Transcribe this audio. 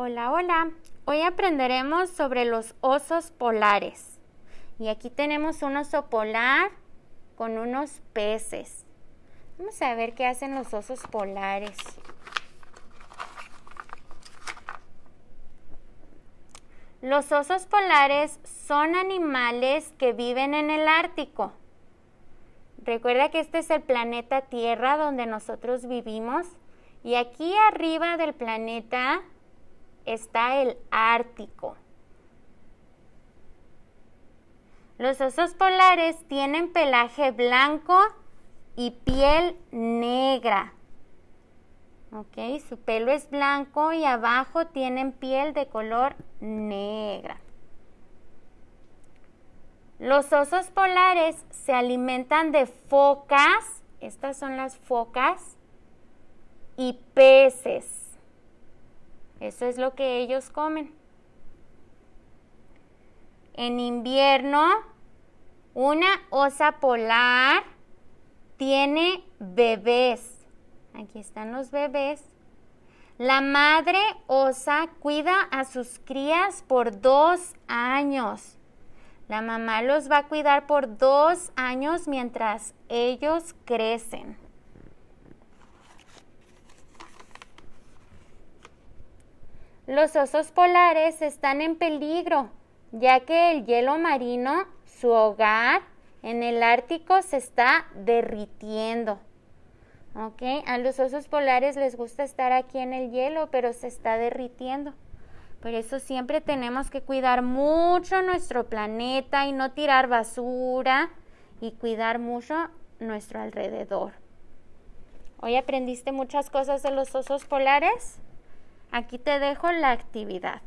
Hola, hola. Hoy aprenderemos sobre los osos polares. Y aquí tenemos un oso polar con unos peces. Vamos a ver qué hacen los osos polares. Los osos polares son animales que viven en el Ártico. Recuerda que este es el planeta Tierra donde nosotros vivimos y aquí arriba del planeta está el Ártico. Los osos polares tienen pelaje blanco y piel negra. ¿Ok? Su pelo es blanco y abajo tienen piel de color negra. Los osos polares se alimentan de focas, estas son las focas, y peces eso es lo que ellos comen. En invierno, una osa polar tiene bebés. Aquí están los bebés. La madre osa cuida a sus crías por dos años. La mamá los va a cuidar por dos años mientras ellos crecen. Los osos polares están en peligro, ya que el hielo marino, su hogar en el Ártico, se está derritiendo. ¿Ok? A los osos polares les gusta estar aquí en el hielo, pero se está derritiendo. Por eso siempre tenemos que cuidar mucho nuestro planeta y no tirar basura y cuidar mucho nuestro alrededor. Hoy aprendiste muchas cosas de los osos polares. Aquí te dejo la actividad.